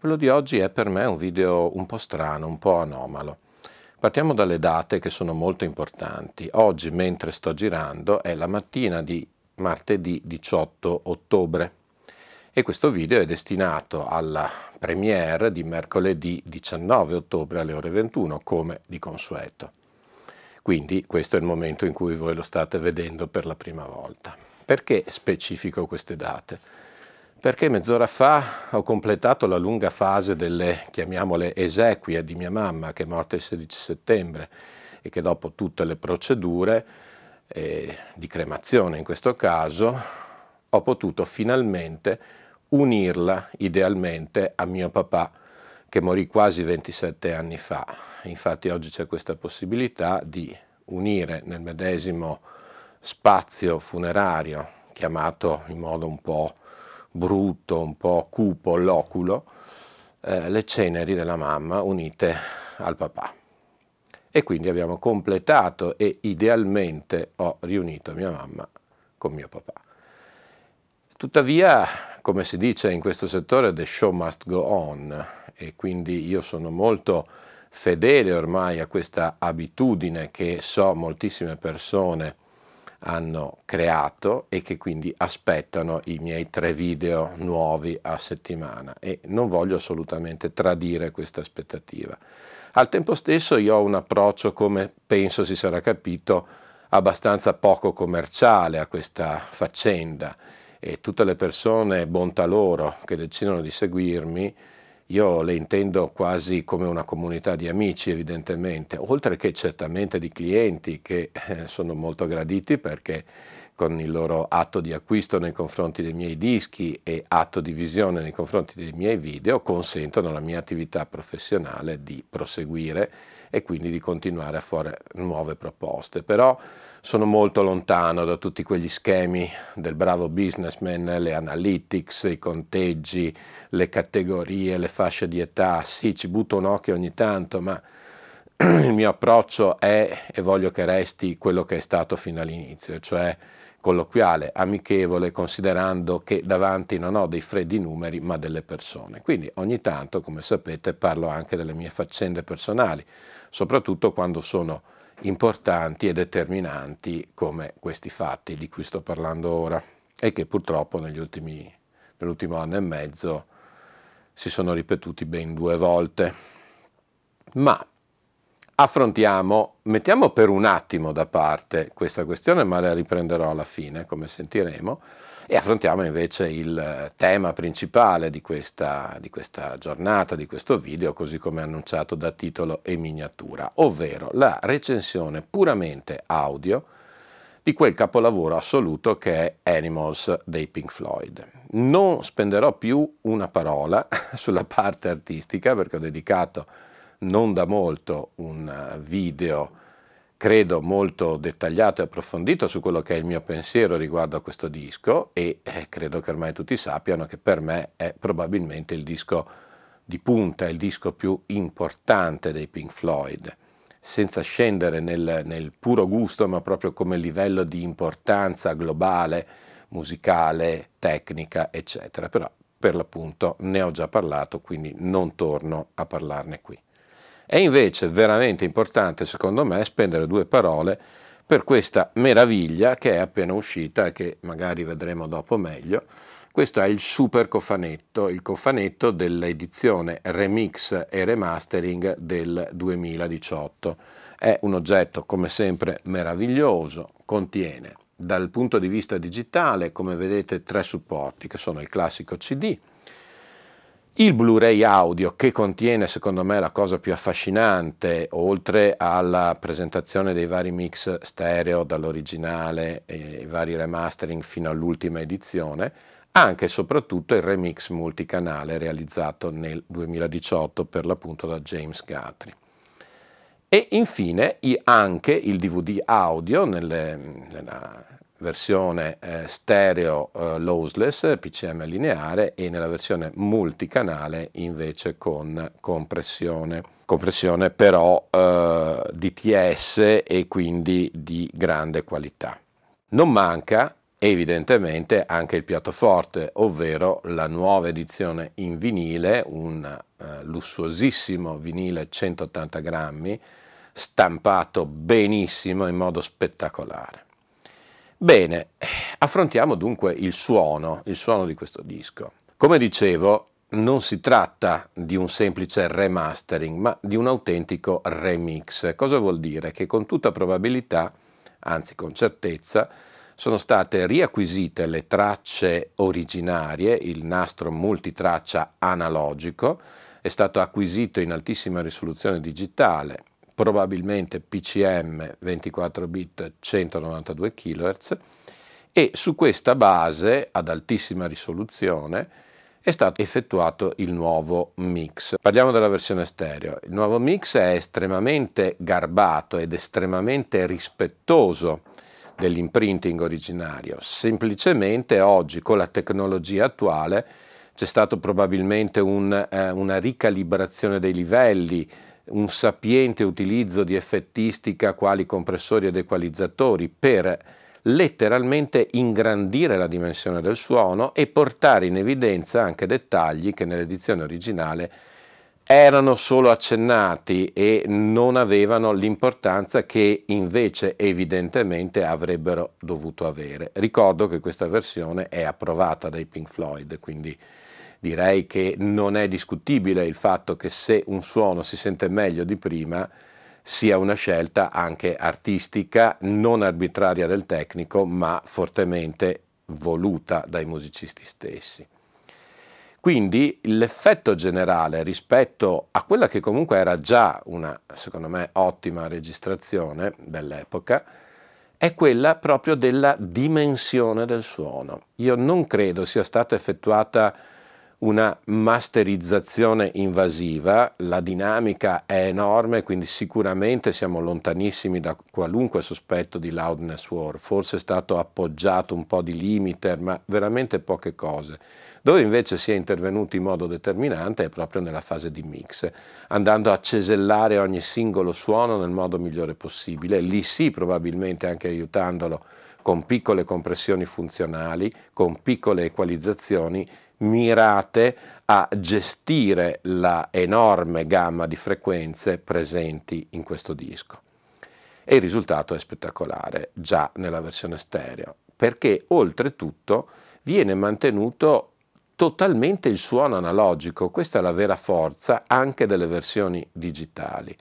Quello di oggi è per me un video un po' strano, un po' anomalo. Partiamo dalle date che sono molto importanti. Oggi, mentre sto girando, è la mattina di martedì 18 ottobre e questo video è destinato alla premiere di mercoledì 19 ottobre alle ore 21, come di consueto. Quindi questo è il momento in cui voi lo state vedendo per la prima volta. Perché specifico queste date? perché mezz'ora fa ho completato la lunga fase delle, chiamiamole, esequie di mia mamma, che è morta il 16 settembre e che dopo tutte le procedure eh, di cremazione in questo caso, ho potuto finalmente unirla idealmente a mio papà, che morì quasi 27 anni fa. Infatti oggi c'è questa possibilità di unire nel medesimo spazio funerario, chiamato in modo un po' brutto, un po' cupo, loculo, eh, le ceneri della mamma unite al papà. E quindi abbiamo completato e idealmente ho riunito mia mamma con mio papà. Tuttavia, come si dice in questo settore, the show must go on e quindi io sono molto fedele ormai a questa abitudine che so moltissime persone hanno creato e che quindi aspettano i miei tre video nuovi a settimana e non voglio assolutamente tradire questa aspettativa. Al tempo stesso io ho un approccio, come penso si sarà capito, abbastanza poco commerciale a questa faccenda e tutte le persone, bontà loro, che decidono di seguirmi, io le intendo quasi come una comunità di amici evidentemente, oltre che certamente di clienti che eh, sono molto graditi perché con il loro atto di acquisto nei confronti dei miei dischi e atto di visione nei confronti dei miei video consentono alla mia attività professionale di proseguire e quindi di continuare a fare nuove proposte. Però sono molto lontano da tutti quegli schemi del bravo businessman, le analytics, i conteggi, le categorie, le fasce di età. Sì, ci butto un occhio ogni tanto, ma il mio approccio è e voglio che resti quello che è stato fino all'inizio, cioè colloquiale, amichevole, considerando che davanti non ho dei freddi numeri ma delle persone. Quindi ogni tanto, come sapete, parlo anche delle mie faccende personali, soprattutto quando sono importanti e determinanti come questi fatti di cui sto parlando ora e che purtroppo ultimi, nell'ultimo anno e mezzo si sono ripetuti ben due volte. Ma affrontiamo, mettiamo per un attimo da parte questa questione, ma la riprenderò alla fine, come sentiremo, e affrontiamo invece il eh, tema principale di questa, di questa giornata, di questo video, così come annunciato da titolo e miniatura, ovvero la recensione puramente audio di quel capolavoro assoluto che è Animals dei Pink Floyd. Non spenderò più una parola sulla parte artistica perché ho dedicato non da molto un eh, video credo molto dettagliato e approfondito su quello che è il mio pensiero riguardo a questo disco e eh, credo che ormai tutti sappiano che per me è probabilmente il disco di punta, il disco più importante dei Pink Floyd, senza scendere nel, nel puro gusto ma proprio come livello di importanza globale, musicale, tecnica, eccetera. Però per l'appunto ne ho già parlato, quindi non torno a parlarne qui. È invece veramente importante, secondo me, spendere due parole per questa meraviglia che è appena uscita e che magari vedremo dopo meglio. Questo è il super cofanetto, il cofanetto dell'edizione remix e remastering del 2018. È un oggetto come sempre meraviglioso, contiene dal punto di vista digitale, come vedete, tre supporti che sono il classico CD, il Blu-ray audio che contiene secondo me la cosa più affascinante, oltre alla presentazione dei vari mix stereo dall'originale e vari remastering fino all'ultima edizione, anche e soprattutto il remix multicanale realizzato nel 2018 per l'appunto da James Guthrie. E infine anche il DVD audio nelle, nella versione eh, stereo eh, lossless, PCM lineare e nella versione multicanale invece con compressione. Compressione però eh, DTS e quindi di grande qualità. Non manca evidentemente anche il piatto forte, ovvero la nuova edizione in vinile, un eh, lussuosissimo vinile 180 grammi stampato benissimo in modo spettacolare. Bene, affrontiamo dunque il suono, il suono di questo disco. Come dicevo, non si tratta di un semplice remastering, ma di un autentico remix. Cosa vuol dire? Che con tutta probabilità, anzi con certezza, sono state riacquisite le tracce originarie, il nastro multitraccia analogico, è stato acquisito in altissima risoluzione digitale, probabilmente PCM 24 bit 192 kHz e su questa base ad altissima risoluzione è stato effettuato il nuovo mix. Parliamo della versione stereo. Il nuovo mix è estremamente garbato ed estremamente rispettoso dell'imprinting originario. Semplicemente oggi con la tecnologia attuale c'è stato probabilmente un, eh, una ricalibrazione dei livelli un sapiente utilizzo di effettistica quali compressori ed equalizzatori per letteralmente ingrandire la dimensione del suono e portare in evidenza anche dettagli che nell'edizione originale erano solo accennati e non avevano l'importanza che invece evidentemente avrebbero dovuto avere. Ricordo che questa versione è approvata dai Pink Floyd, quindi direi che non è discutibile il fatto che se un suono si sente meglio di prima sia una scelta anche artistica, non arbitraria del tecnico, ma fortemente voluta dai musicisti stessi. Quindi l'effetto generale rispetto a quella che comunque era già una, secondo me, ottima registrazione dell'epoca, è quella proprio della dimensione del suono. Io non credo sia stata effettuata una masterizzazione invasiva, la dinamica è enorme, quindi sicuramente siamo lontanissimi da qualunque sospetto di loudness war, forse è stato appoggiato un po' di limiter, ma veramente poche cose. Dove invece si è intervenuto in modo determinante è proprio nella fase di mix, andando a cesellare ogni singolo suono nel modo migliore possibile, lì sì probabilmente anche aiutandolo con piccole compressioni funzionali, con piccole equalizzazioni mirate a gestire la enorme gamma di frequenze presenti in questo disco. E il risultato è spettacolare già nella versione stereo, perché oltretutto viene mantenuto totalmente il suono analogico, questa è la vera forza anche delle versioni digitali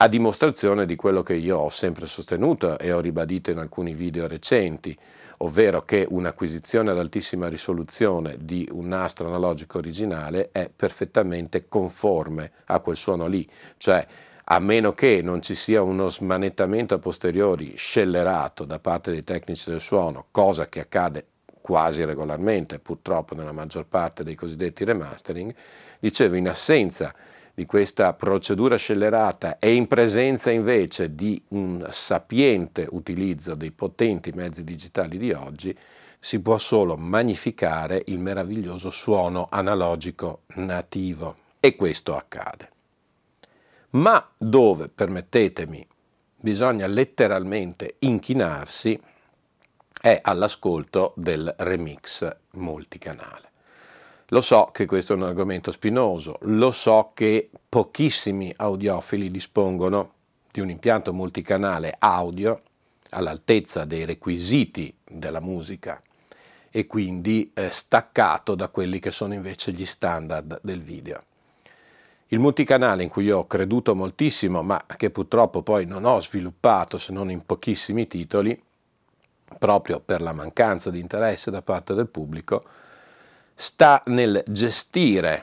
a dimostrazione di quello che io ho sempre sostenuto e ho ribadito in alcuni video recenti, ovvero che un'acquisizione ad altissima risoluzione di un nastro analogico originale è perfettamente conforme a quel suono lì, cioè a meno che non ci sia uno smanettamento a posteriori scellerato da parte dei tecnici del suono, cosa che accade quasi regolarmente, purtroppo nella maggior parte dei cosiddetti remastering, dicevo in assenza di di questa procedura scellerata e in presenza invece di un sapiente utilizzo dei potenti mezzi digitali di oggi, si può solo magnificare il meraviglioso suono analogico nativo e questo accade. Ma dove, permettetemi, bisogna letteralmente inchinarsi è all'ascolto del remix multicanale. Lo so che questo è un argomento spinoso, lo so che pochissimi audiofili dispongono di un impianto multicanale audio all'altezza dei requisiti della musica e quindi eh, staccato da quelli che sono invece gli standard del video. Il multicanale in cui ho creduto moltissimo, ma che purtroppo poi non ho sviluppato se non in pochissimi titoli, proprio per la mancanza di interesse da parte del pubblico, sta nel gestire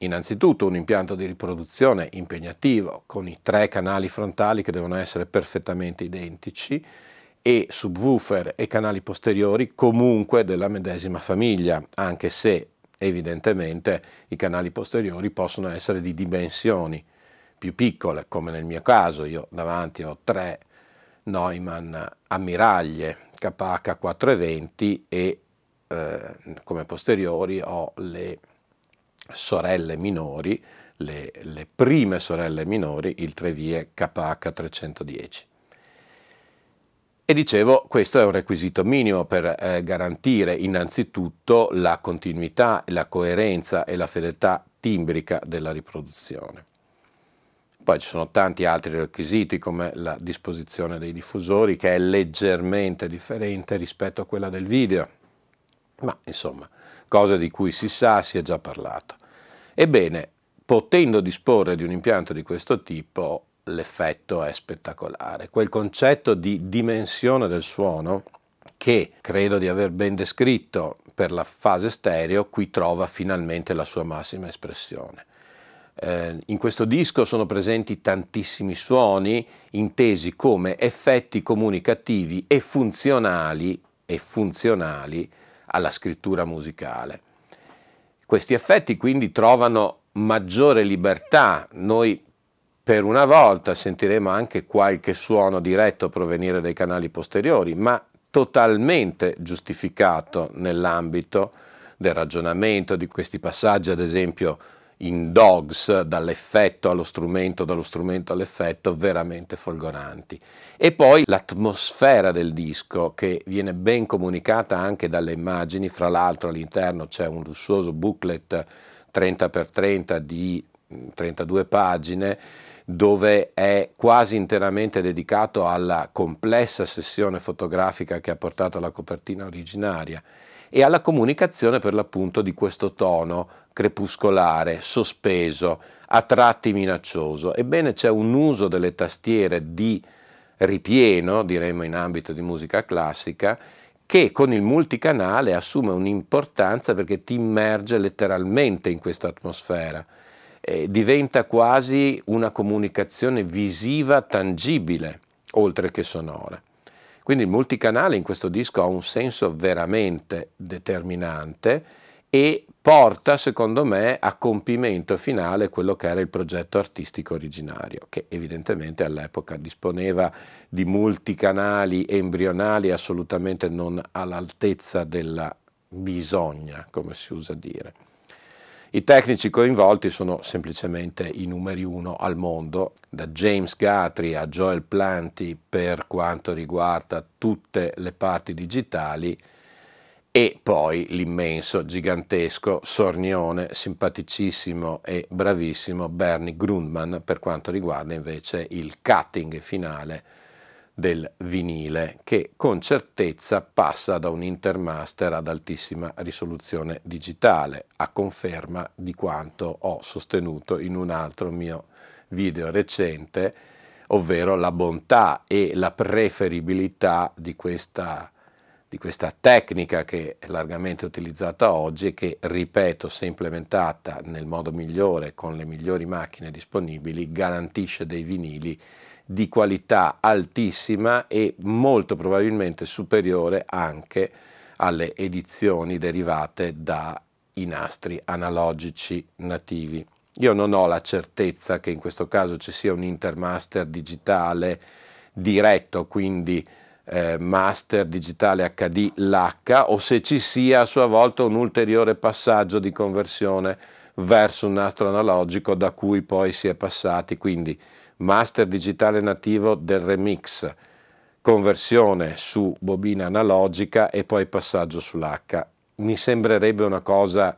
innanzitutto un impianto di riproduzione impegnativo con i tre canali frontali che devono essere perfettamente identici e subwoofer e canali posteriori comunque della medesima famiglia, anche se evidentemente i canali posteriori possono essere di dimensioni più piccole, come nel mio caso, io davanti ho tre Neumann ammiraglie KH420 e eh, come posteriori ho le sorelle minori, le, le prime sorelle minori, il Trevie KH310. E dicevo, questo è un requisito minimo per eh, garantire innanzitutto la continuità, la coerenza e la fedeltà timbrica della riproduzione. Poi ci sono tanti altri requisiti come la disposizione dei diffusori che è leggermente differente rispetto a quella del video ma insomma, cose di cui si sa, si è già parlato. Ebbene, potendo disporre di un impianto di questo tipo, l'effetto è spettacolare. Quel concetto di dimensione del suono, che credo di aver ben descritto per la fase stereo, qui trova finalmente la sua massima espressione. Eh, in questo disco sono presenti tantissimi suoni intesi come effetti comunicativi e funzionali, e funzionali alla scrittura musicale. Questi effetti quindi trovano maggiore libertà, noi per una volta sentiremo anche qualche suono diretto provenire dai canali posteriori, ma totalmente giustificato nell'ambito del ragionamento di questi passaggi, ad esempio in dogs dall'effetto allo strumento, dallo strumento all'effetto, veramente folgoranti. E poi l'atmosfera del disco che viene ben comunicata anche dalle immagini, fra l'altro all'interno c'è un lussuoso booklet 30x30 di 32 mm, pagine dove è quasi interamente dedicato alla complessa sessione fotografica che ha portato alla copertina originaria e alla comunicazione per l'appunto di questo tono crepuscolare, sospeso, a tratti minaccioso. Ebbene c'è un uso delle tastiere di ripieno, diremmo in ambito di musica classica, che con il multicanale assume un'importanza perché ti immerge letteralmente in questa atmosfera. Eh, diventa quasi una comunicazione visiva tangibile, oltre che sonora. Quindi il multicanale in questo disco ha un senso veramente determinante e porta, secondo me, a compimento finale quello che era il progetto artistico originario, che evidentemente all'epoca disponeva di multicanali embrionali assolutamente non all'altezza della bisogna, come si usa dire. I tecnici coinvolti sono semplicemente i numeri uno al mondo, da James Guthrie a Joel Planti per quanto riguarda tutte le parti digitali e poi l'immenso, gigantesco, sornione, simpaticissimo e bravissimo Bernie Grundman per quanto riguarda invece il cutting finale del vinile che con certezza passa da un intermaster ad altissima risoluzione digitale, a conferma di quanto ho sostenuto in un altro mio video recente, ovvero la bontà e la preferibilità di questa, di questa tecnica che è largamente utilizzata oggi e che, ripeto, se implementata nel modo migliore con le migliori macchine disponibili, garantisce dei vinili di qualità altissima e molto probabilmente superiore anche alle edizioni derivate dai nastri analogici nativi. Io non ho la certezza che in questo caso ci sia un intermaster digitale diretto, quindi eh, master digitale HD l'H, o se ci sia a sua volta un ulteriore passaggio di conversione verso un nastro analogico da cui poi si è passati, quindi master digitale nativo del remix, conversione su bobina analogica e poi passaggio sull'H. Mi sembrerebbe una cosa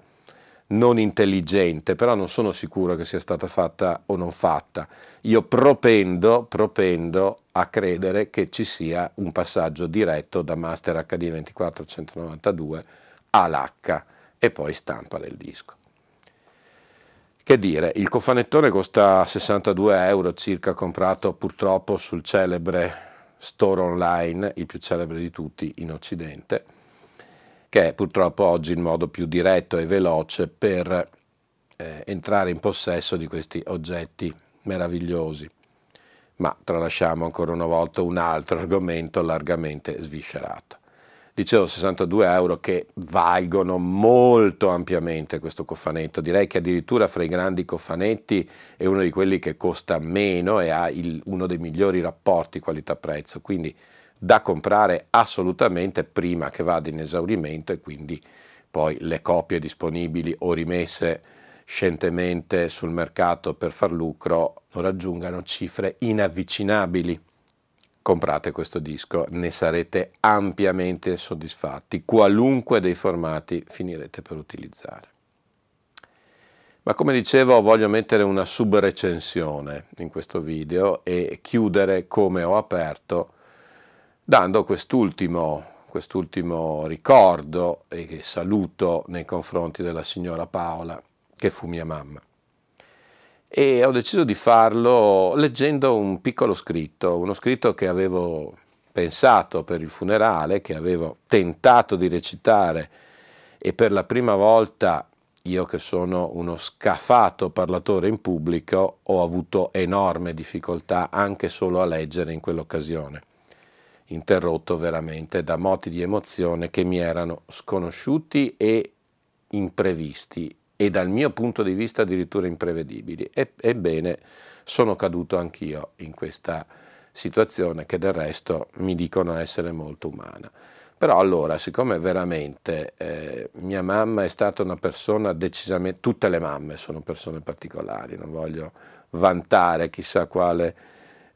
non intelligente, però non sono sicuro che sia stata fatta o non fatta. Io propendo, propendo a credere che ci sia un passaggio diretto da master HD 2492 all'H e poi stampa del disco. Che dire, il cofanettone costa 62 euro circa, comprato purtroppo sul celebre store online, il più celebre di tutti in Occidente, che è purtroppo oggi il modo più diretto e veloce per eh, entrare in possesso di questi oggetti meravigliosi. Ma tralasciamo ancora una volta un altro argomento largamente sviscerato dicevo 62 euro che valgono molto ampiamente questo cofanetto, direi che addirittura fra i grandi cofanetti è uno di quelli che costa meno e ha il, uno dei migliori rapporti qualità-prezzo, quindi da comprare assolutamente prima che vada in esaurimento e quindi poi le copie disponibili o rimesse scientemente sul mercato per far lucro non raggiungano cifre inavvicinabili comprate questo disco, ne sarete ampiamente soddisfatti, qualunque dei formati finirete per utilizzare. Ma come dicevo voglio mettere una subrecensione in questo video e chiudere come ho aperto dando quest'ultimo, quest'ultimo ricordo e saluto nei confronti della signora Paola che fu mia mamma e ho deciso di farlo leggendo un piccolo scritto, uno scritto che avevo pensato per il funerale, che avevo tentato di recitare e per la prima volta io che sono uno scafato parlatore in pubblico ho avuto enorme difficoltà anche solo a leggere in quell'occasione, interrotto veramente da moti di emozione che mi erano sconosciuti e imprevisti e dal mio punto di vista addirittura imprevedibili. E, ebbene, sono caduto anch'io in questa situazione che del resto mi dicono essere molto umana. Però allora, siccome veramente eh, mia mamma è stata una persona decisamente, tutte le mamme sono persone particolari, non voglio vantare chissà quale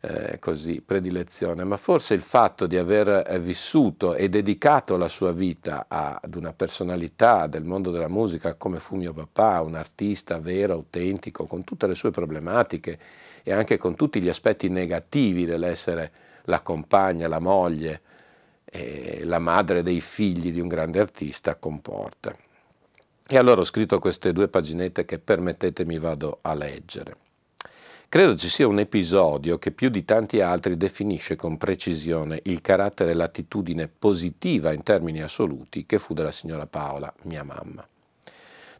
eh, così, predilezione, ma forse il fatto di aver eh, vissuto e dedicato la sua vita ad una personalità del mondo della musica come fu mio papà, un artista vero, autentico, con tutte le sue problematiche e anche con tutti gli aspetti negativi dell'essere la compagna, la moglie, eh, la madre dei figli di un grande artista comporta. E allora ho scritto queste due paginette che permettetemi vado a leggere. Credo ci sia un episodio che più di tanti altri definisce con precisione il carattere e l'attitudine positiva in termini assoluti che fu della signora Paola, mia mamma.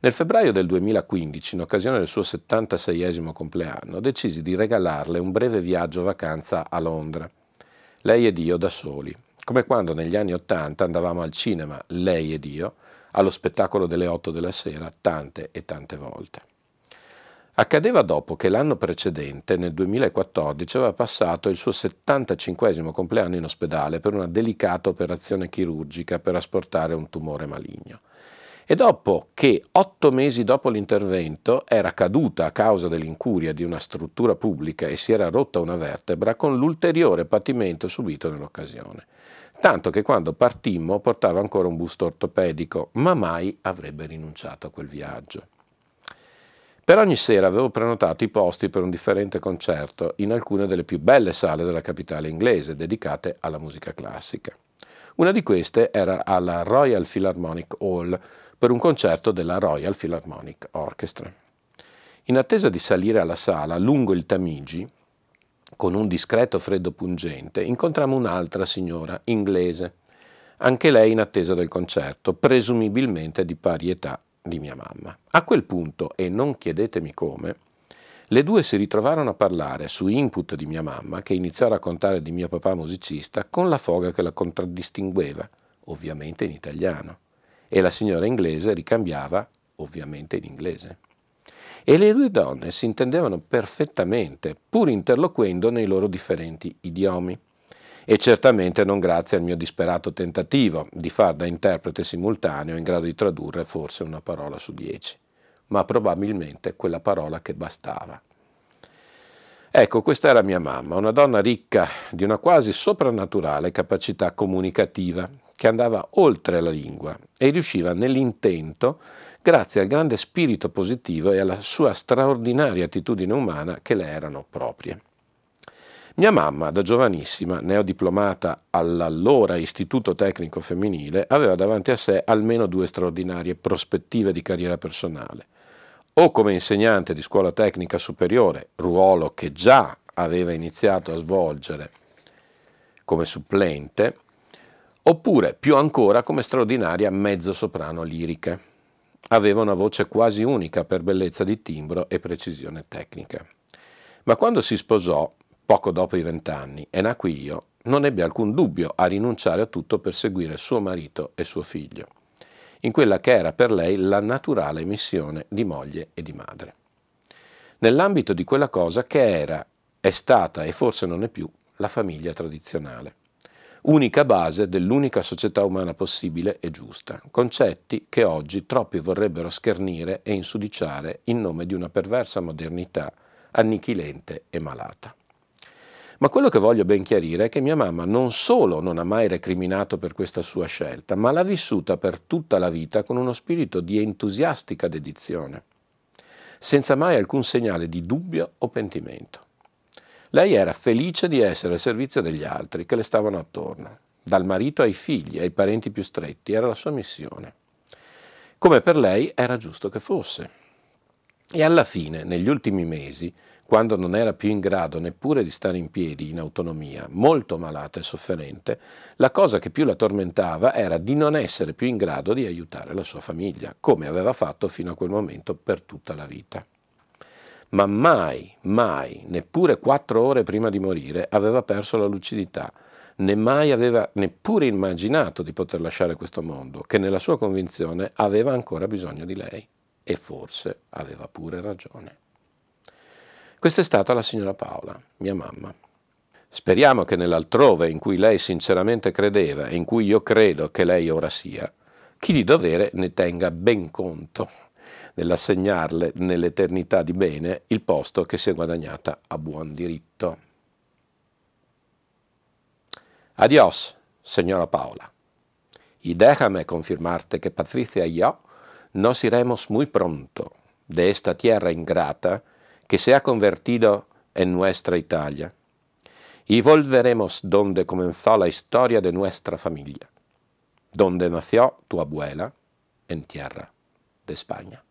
Nel febbraio del 2015, in occasione del suo 76 compleanno, decisi di regalarle un breve viaggio vacanza a Londra. Lei ed io da soli, come quando negli anni Ottanta andavamo al cinema, lei ed io, allo spettacolo delle 8 della sera, tante e tante volte. Accadeva dopo che l'anno precedente, nel 2014, aveva passato il suo 75 compleanno in ospedale per una delicata operazione chirurgica per asportare un tumore maligno. E dopo che, otto mesi dopo l'intervento, era caduta a causa dell'incuria di una struttura pubblica e si era rotta una vertebra con l'ulteriore patimento subito nell'occasione. Tanto che quando partimmo portava ancora un busto ortopedico, ma mai avrebbe rinunciato a quel viaggio. Per ogni sera avevo prenotato i posti per un differente concerto in alcune delle più belle sale della capitale inglese dedicate alla musica classica. Una di queste era alla Royal Philharmonic Hall per un concerto della Royal Philharmonic Orchestra. In attesa di salire alla sala lungo il Tamigi, con un discreto freddo pungente, incontrammo un'altra signora inglese, anche lei in attesa del concerto, presumibilmente di pari età di mia mamma. A quel punto, e non chiedetemi come, le due si ritrovarono a parlare su input di mia mamma, che iniziò a raccontare di mio papà musicista con la foga che la contraddistingueva, ovviamente in italiano, e la signora inglese ricambiava, ovviamente in inglese. E le due donne si intendevano perfettamente, pur interloquendo nei loro differenti idiomi e certamente non grazie al mio disperato tentativo di far da interprete simultaneo in grado di tradurre forse una parola su dieci, ma probabilmente quella parola che bastava. Ecco, questa era mia mamma, una donna ricca di una quasi soprannaturale capacità comunicativa che andava oltre la lingua e riusciva nell'intento grazie al grande spirito positivo e alla sua straordinaria attitudine umana che le erano proprie. Mia mamma, da giovanissima, neodiplomata all'allora Istituto Tecnico Femminile, aveva davanti a sé almeno due straordinarie prospettive di carriera personale. O come insegnante di scuola tecnica superiore, ruolo che già aveva iniziato a svolgere come supplente, oppure più ancora come straordinaria mezzosoprano lirica. Aveva una voce quasi unica per bellezza di timbro e precisione tecnica. Ma quando si sposò, poco dopo i vent'anni, e nacqui io, non ebbe alcun dubbio a rinunciare a tutto per seguire suo marito e suo figlio, in quella che era per lei la naturale missione di moglie e di madre. Nell'ambito di quella cosa che era, è stata e forse non è più la famiglia tradizionale, unica base dell'unica società umana possibile e giusta, concetti che oggi troppi vorrebbero schernire e insudiciare in nome di una perversa modernità annichilente e malata. Ma quello che voglio ben chiarire è che mia mamma non solo non ha mai recriminato per questa sua scelta, ma l'ha vissuta per tutta la vita con uno spirito di entusiastica dedizione, senza mai alcun segnale di dubbio o pentimento. Lei era felice di essere al servizio degli altri che le stavano attorno, dal marito ai figli, ai parenti più stretti, era la sua missione. Come per lei era giusto che fosse. E alla fine, negli ultimi mesi, quando non era più in grado neppure di stare in piedi in autonomia, molto malata e sofferente, la cosa che più la tormentava era di non essere più in grado di aiutare la sua famiglia, come aveva fatto fino a quel momento per tutta la vita. Ma mai, mai, neppure quattro ore prima di morire, aveva perso la lucidità, né mai aveva neppure immaginato di poter lasciare questo mondo, che nella sua convinzione aveva ancora bisogno di lei. E forse aveva pure ragione. Questa è stata la signora Paola, mia mamma. Speriamo che nell'altrove in cui lei sinceramente credeva e in cui io credo che lei ora sia, chi di dovere ne tenga ben conto nell'assegnarle nell'eternità di bene il posto che si è guadagnata a buon diritto. Adios, signora Paola. Y déjame confirmarte che Patrizia e io nos iremos muy pronto de esta tierra ingrata que se ha convertido en nuestra Italia. Y volveremos donde comenzó la historia de nuestra familia, donde nació tu abuela, en tierra de España.